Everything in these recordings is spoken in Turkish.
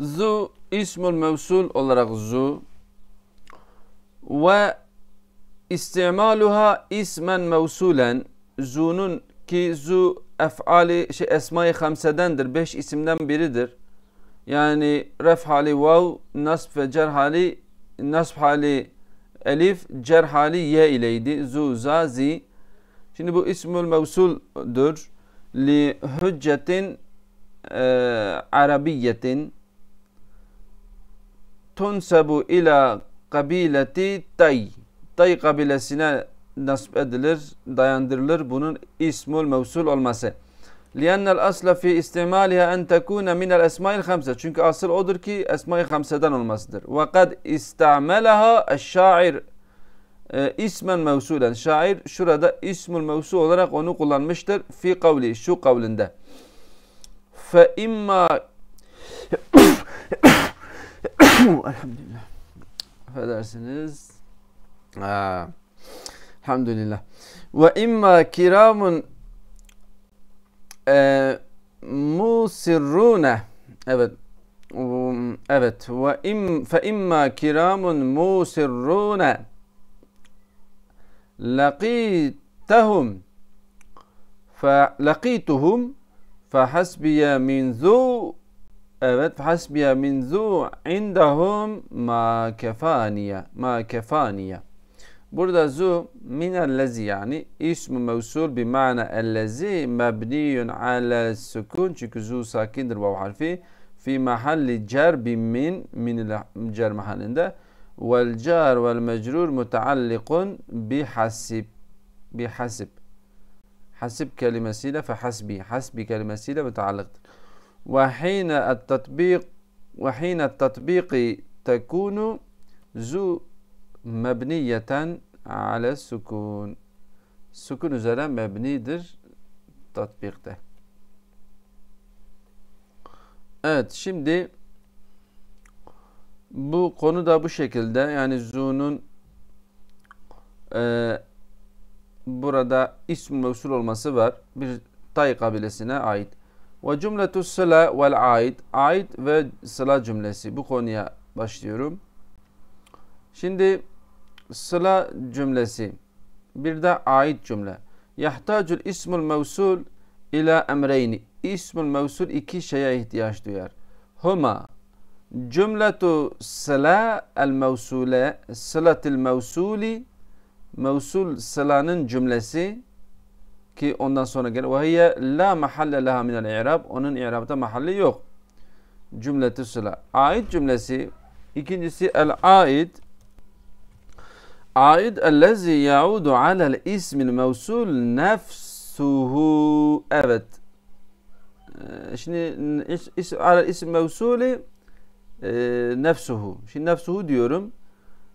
Zu ismul mevsul olarak zu ve istimaluha ismen mevsulen zu'nun ki zu ef'ali şey esma-i hamsedendir. Beş isimden biridir. Yani ref hali vav, nasb ve cer hali nasb hali elif, cer hali ye ileydi. Zu, za, zi. Şimdi bu ismül mevsuldür. Li hüccetin e, arabiyetin tunsebu ila kabileti Tay. Tay kabilesine nasip edilir, dayandırılır bunun ismul mevsul olması. لِيَنَّ الْأَصْلَ فِي اِسْتِمَالِهَا اَنْ تَكُونَ مِنَ الْاَسْمَاءِ الْخَمْسَ Çünkü asıl odur ki Esma-i Hamse'den olmasıdır. وَقَدْ اِسْتَعْمَلَهَا الشَّاعِرِ ismen mevsulen şair şurada ismul mevsul olarak onu kullanmıştır fi kavli şu kavlinde fe imma الحمد لله فدرس نز آه، الحمد لله وإما كرام آه، مسرون أبد أبد وإم فإما كرام مسرون لقيتهم فلقيتهم فحسبي من ذو Evet hasbiye min zu indahum ma kefaniye. Ma kefaniye. Burada zu min ellezi yani ismi mevsul bi ma'na ellezi mebniyun ala sukun. Çünkü zu sakindir vav harfi. Fi mahalli cer bi min min cer mahallinde. Vel car vel mecrur muteallikun bi hasib. Bi hasib. Hasib kelimesiyle fe hasbi. Hasbi kelimesiyle muteallıktır. ve hine et-tatbik ve hine et-tatbiki tekunu zu mebniyeten ale sukun. Sukun üzere mebnidir tatbikte. Evet şimdi bu konu da bu şekilde yani zu'nun e, burada ism mevsul olması var bir tay kabilesine ait. Ve cümletü sela vel aid. Aid ve sela cümlesi. Bu konuya başlıyorum. Şimdi sıla cümlesi. Bir de ait cümle. Yahtacul ismul mevsul ila emreyni. İsmul mevsul iki şeye ihtiyaç duyar. Huma cümletu sıla el mevsule sılatil mevsuli mevsul sılanın cümlesi ki ondan sonra gelen ve hiye la mahalle leha minel i'rab onun i'rabda mahalli yok. Cümleti sıla. Ait cümlesi ikincisi el ait ait ellezi yaudu alel ismin mevsul nefsuhu evet ee, şimdi is, alel ism mevsuli e, nefsuhu şimdi nefsuhu diyorum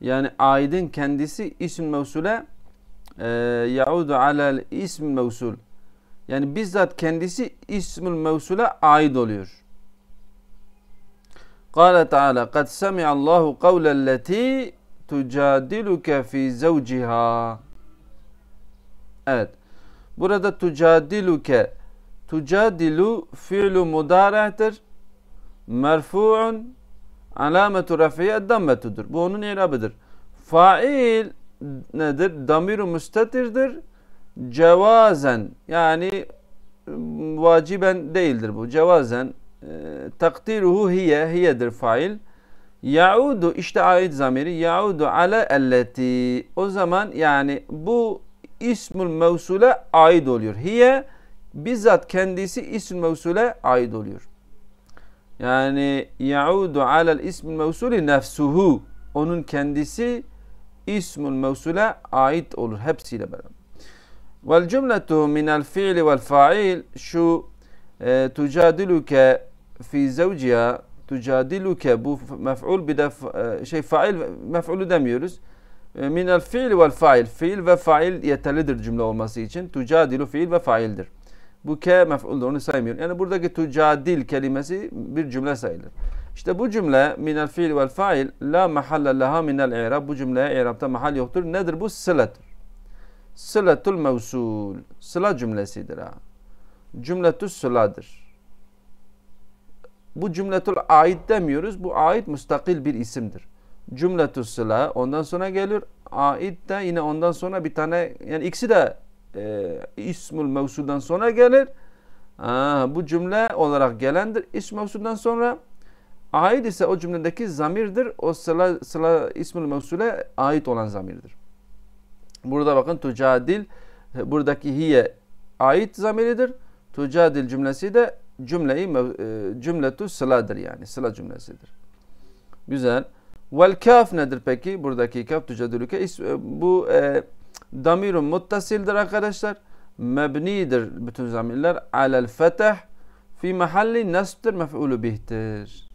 yani aidin kendisi ism mevsule ee, yaudu alel ism mevsul. Yani bizzat kendisi ismül mevsule ait oluyor. Kale Teala kad semi'allahu kavlelleti tucadiluke fi zevciha. Evet. Burada tucadiluke tucadilu fi'lu mudara'dır. Merfu'un alametu rafiye dammetudur. Bu onun irabıdır. Fail nedir? Damiru müstatirdir. Cevazen yani ıı, vaciben değildir bu. Cevazen e, takdiruhu hiye, hiyedir fail. Yaudu işte ait zamiri yaudu ala elleti. O zaman yani bu ismül mevsule ait oluyor. Hiye bizzat kendisi ismül mevsule ait oluyor. Yani yaudu ala ismül mevsuli nefsuhu. Onun kendisi ismül mevsule ait olur hepsiyle beraber. Vel cümletu minel fiili vel fail şu e, tucadiluke fi zevciya tucadiluke bu mef'ul bir de e, şey fail mef'ulü demiyoruz. Min e, minel fiil vel fail fiil ve fail yeterlidir cümle olması için. Tucadilu fiil ve faildir. Bu ke mef'uldur onu saymıyorum. Yani buradaki tucadil kelimesi bir cümle sayılır. İşte bu cümle minel fiil vel fail la mahalle leha minel i'rab. Bu cümleye i'rabta mahal yoktur. Nedir bu? Sıladır. Sılatul mevsul. Sıla cümlesidir ha. Cümletü sıladır. Bu cümletul ait demiyoruz. Bu ait müstakil bir isimdir. Cümletü sıla ondan sonra gelir. Ait de yine ondan sonra bir tane yani ikisi de e, ismul mevsuldan sonra gelir. Ha, bu cümle olarak gelendir. İsm mevsuldan sonra Ait ise o cümledeki zamirdir. O sıla, sıla ismül mevsule ait olan zamirdir. Burada bakın tucadil buradaki hiye ait zamiridir. Tucadil cümlesi de cümleyi e, cümletu sıladır yani. Sıla cümlesidir. Güzel. Vel kaf nedir peki? Buradaki kaf tucadülüke. Bu e, damirun muttasildir arkadaşlar. Mebnidir bütün zamirler. Alel feteh fi mahalli nasbtir mef'ulu bihtir.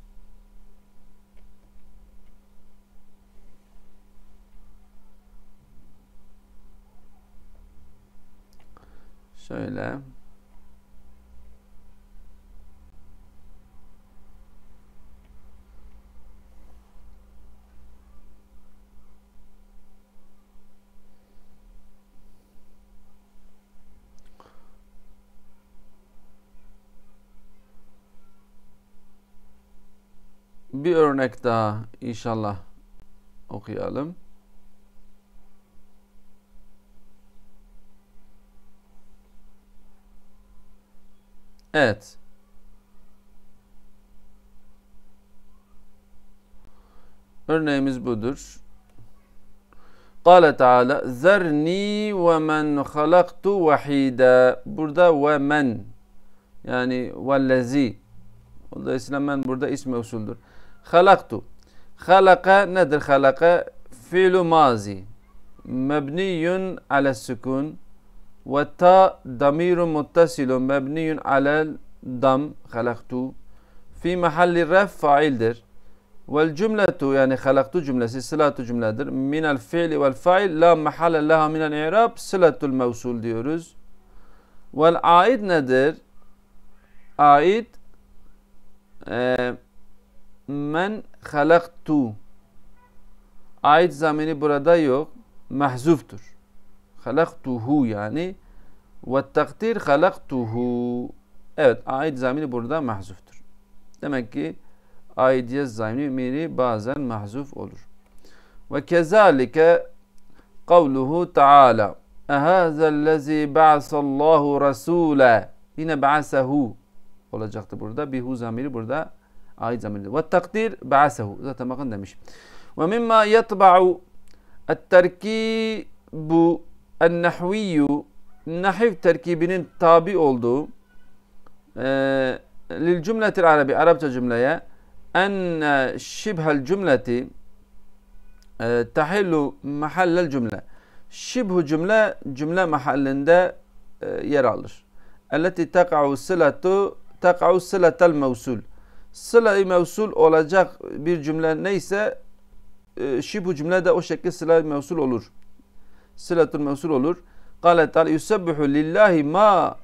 Şöyle. bir örnek daha inşallah okuyalım. at Örneğimiz budur. Kale Teala Zerni ve men halaktu vahida Burada ve men Yani vellezi Dolayısıyla men burada ismi usuldür. Halaktu Halaka nedir halaka? Fiilu mazi Mebniyun ala sükun Ve ta damirun muttasilun mebniyun alel dam halaktu fi mahalli ref faildir. Vel cümletu yani halaktu cümlesi sılatu cümledir. Minel fiili vel fail la mahalle laha minel i'rab sılatul mevsul diyoruz. Vel aid nedir? Aid e, men halaktu. Ait zamiri burada yok. Mahzuftur. خلقته يعني والتقدير خلقته halaktuhu. Evet ait zamiri burada mahzuftur. Demek ki aidiyet zamiri bazen mahzuf olur. Ve kezalike kavluhu ta'ala. Ehazellezi ba'sallahu rasule. Yine ba'sahu olacaktı burada. Bihu zamiri burada ait zamiri. Ve takdir ba'sahu Zaten bakın demiş. Ve mimma yetba'u التركيب en-nahviyyu terkibinin tabi olduğu e, lil cümletil arabi Arapça cümleye en şibhel cümleti e, tahillu mahallel cümle şibhu cümle cümle mahallinde e, yer alır. Elleti teka'u sılatu teka'u sılatel mevsul sıla-i mevsul olacak bir cümle neyse e, şibhu cümle de o şekilde sıla-i mevsul olur sılatul mevsul olur. Kale Teala yusebbihu lillahi ma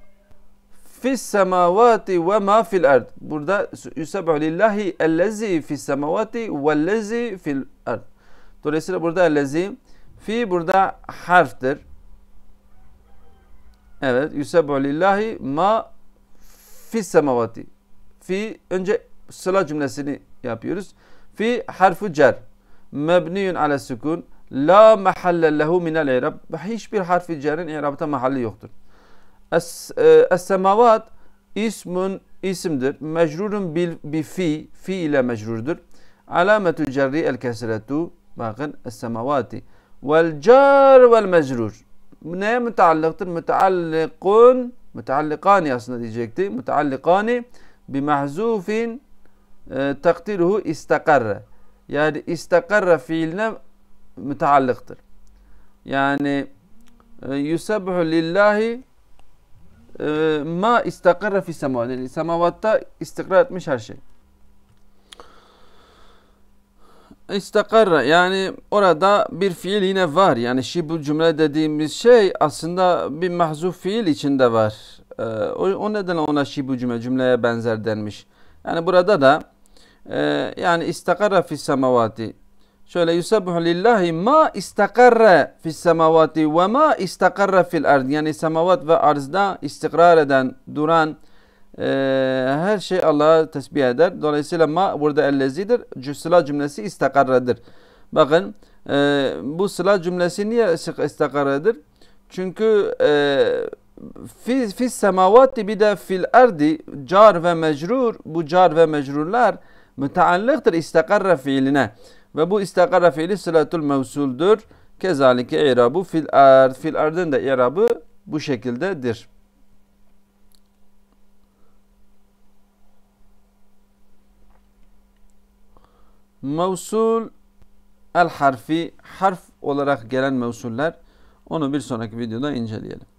fis semavati ve ma fil erd. Burada yusebbihu lillahi ellezi fis semavati vellezi fil erd. Dolayısıyla burada ellezi fi burada harftir. Evet yusebbihu lillahi ma fis semavati. Fi önce sıla cümlesini yapıyoruz. Fi harfu cer. Mebniyun ala sükun. La mehalle lehu minel i'rab. Hiçbir harfi cerin i'rabta mahalli yoktur. E, es-semavat ismun isimdir. Mecrurun bil, bi fi. Fi ile mecrurdur. Alametü cerri el kesretu. Bakın es-semavati. Vel car vel mecrur. Neye müteallıktır? Müteallikun. Müteallikani aslında diyecekti. Müteallikani bi mahzufin e, takdiruhu istakarre. Yani istakarra fiiline müteallıktır. Yani e, yusebhu lillahi e, ma istakarra fi semavat. Yani semavatta istikrar etmiş her şey. İstakarra yani orada bir fiil yine var. Yani şi bu cümle dediğimiz şey aslında bir mahzuf fiil içinde var. E, o, o nedenle ona şi bu cümle cümleye benzer denmiş. Yani burada da e, yani istakarra fi semavati Şöyle yusabbuhu lillahi ma istakarre fis semavati ve ma istakarre fil ard. Yani semavat ve arzda istikrar eden, duran e, her şey Allah'a tesbih eder. Dolayısıyla ma burada ellezidir. Cüsla cümlesi istakarredir. Bakın e, bu sıla cümlesi niye istakarredir? Çünkü e, fi, fi semavati bir de fil erdi car ve mecrur bu car ve mecrurlar müteallıktır istakarre fiiline. Ve bu istakara fiili sılatul mevsuldür. Kezalike i'rabu fil ard. Fil ardın da i'rabı bu şekildedir. Mevsul el harfi harf olarak gelen mevsuller onu bir sonraki videoda inceleyelim.